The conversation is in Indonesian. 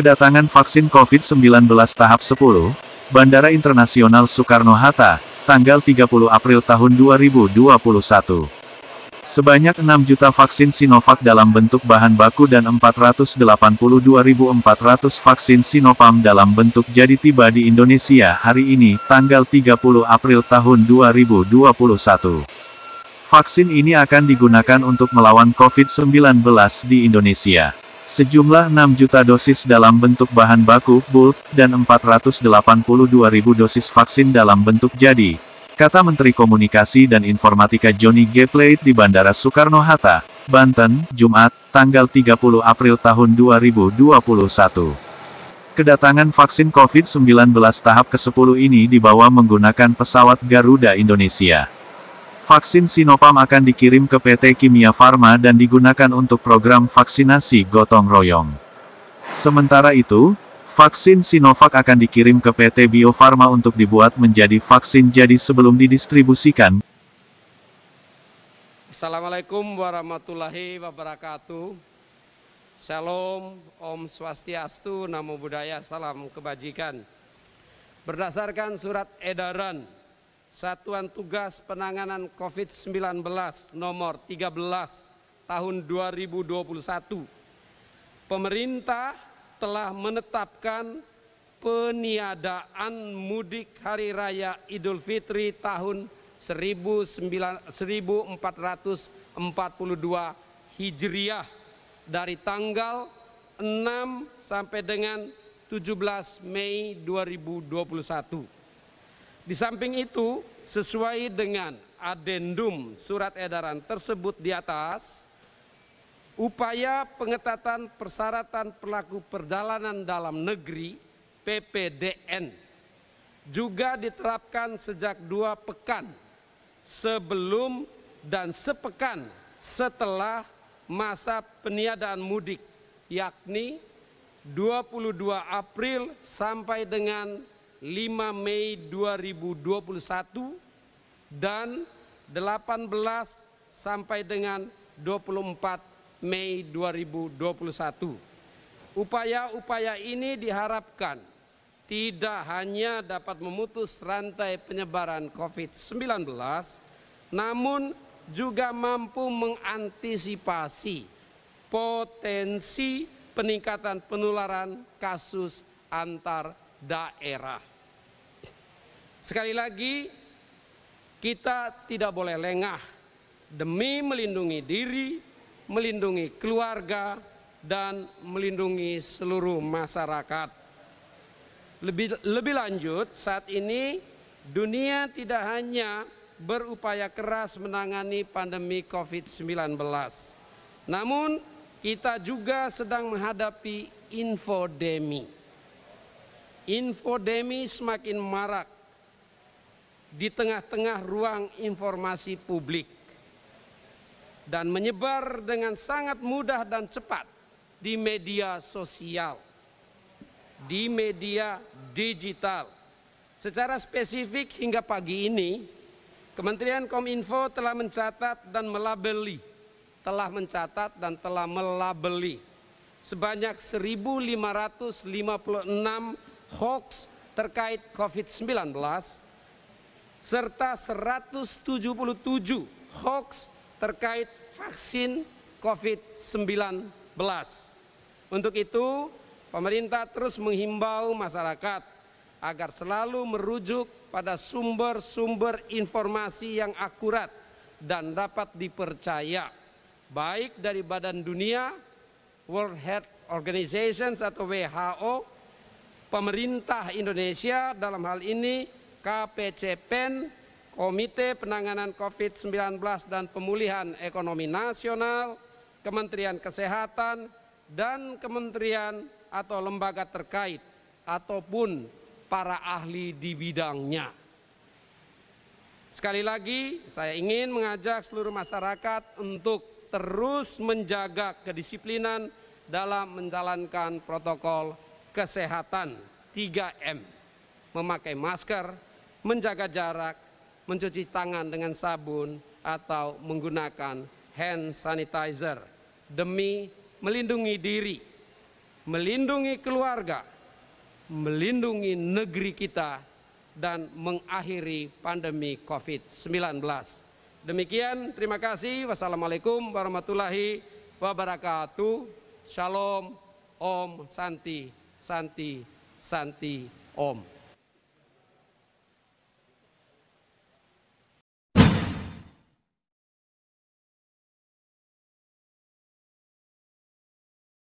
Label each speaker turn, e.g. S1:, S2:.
S1: Kedatangan vaksin COVID-19 tahap 10, Bandara Internasional Soekarno-Hatta, tanggal 30 April tahun 2021. Sebanyak 6 juta vaksin Sinovac dalam bentuk bahan baku dan 482.400 vaksin Sinopam dalam bentuk jadi tiba di Indonesia hari ini, tanggal 30 April tahun 2021. Vaksin ini akan digunakan untuk melawan COVID-19 di Indonesia. Sejumlah 6 juta dosis dalam bentuk bahan baku, bulk, dan 482 ribu dosis vaksin dalam bentuk jadi, kata Menteri Komunikasi dan Informatika Johnny G. Plate di Bandara Soekarno-Hatta, Banten, Jumat, tanggal 30 April tahun 2021. Kedatangan vaksin COVID-19 tahap ke-10 ini dibawa menggunakan pesawat Garuda Indonesia. Vaksin Sinopam akan dikirim ke PT Kimia Farma dan digunakan untuk program vaksinasi gotong royong. Sementara itu, vaksin Sinovac akan dikirim ke PT Bio Farma untuk dibuat menjadi vaksin jadi sebelum didistribusikan.
S2: Assalamualaikum warahmatullahi wabarakatuh. Shalom, Om Swastiastu, Namo Buddhaya, Salam Kebajikan. Berdasarkan surat edaran Satuan Tugas Penanganan COVID-19 nomor 13 tahun 2021. Pemerintah telah menetapkan peniadaan mudik Hari Raya Idul Fitri tahun 1442 Hijriah dari tanggal 6 sampai dengan 17 Mei 2021 di samping itu, sesuai dengan adendum surat edaran tersebut di atas, upaya pengetatan persyaratan pelaku perjalanan dalam negeri PPDN juga diterapkan sejak dua pekan sebelum dan sepekan setelah masa peniadaan mudik yakni 22 April sampai dengan 5 Mei 2021 dan 18 sampai dengan 24 Mei 2021. Upaya-upaya ini diharapkan tidak hanya dapat memutus rantai penyebaran COVID-19, namun juga mampu mengantisipasi potensi peningkatan penularan kasus antar daerah. Sekali lagi, kita tidak boleh lengah demi melindungi diri, melindungi keluarga, dan melindungi seluruh masyarakat. Lebih, lebih lanjut, saat ini dunia tidak hanya berupaya keras menangani pandemi COVID-19, namun kita juga sedang menghadapi infodemi. Infodemi semakin marak di tengah-tengah ruang informasi publik dan menyebar dengan sangat mudah dan cepat di media sosial, di media digital. Secara spesifik hingga pagi ini, Kementerian Kominfo telah mencatat dan melabeli, telah mencatat dan telah melabeli sebanyak 1.556 hoax terkait COVID-19 serta 177 hoax terkait vaksin COVID-19. Untuk itu, pemerintah terus menghimbau masyarakat agar selalu merujuk pada sumber-sumber informasi yang akurat dan dapat dipercaya, baik dari badan dunia, World Health Organization atau WHO, pemerintah Indonesia dalam hal ini KPCPEN, Komite Penanganan COVID-19 dan Pemulihan Ekonomi Nasional, Kementerian Kesehatan, dan kementerian atau lembaga terkait ataupun para ahli di bidangnya. Sekali lagi, saya ingin mengajak seluruh masyarakat untuk terus menjaga kedisiplinan dalam menjalankan protokol kesehatan 3M. Memakai masker, menjaga jarak, mencuci tangan dengan sabun atau menggunakan hand sanitizer demi melindungi diri, melindungi keluarga, melindungi negeri kita dan mengakhiri pandemi COVID-19. Demikian, terima kasih. Wassalamualaikum warahmatullahi wabarakatuh. Shalom, Om Santi, Santi, Santi, Om.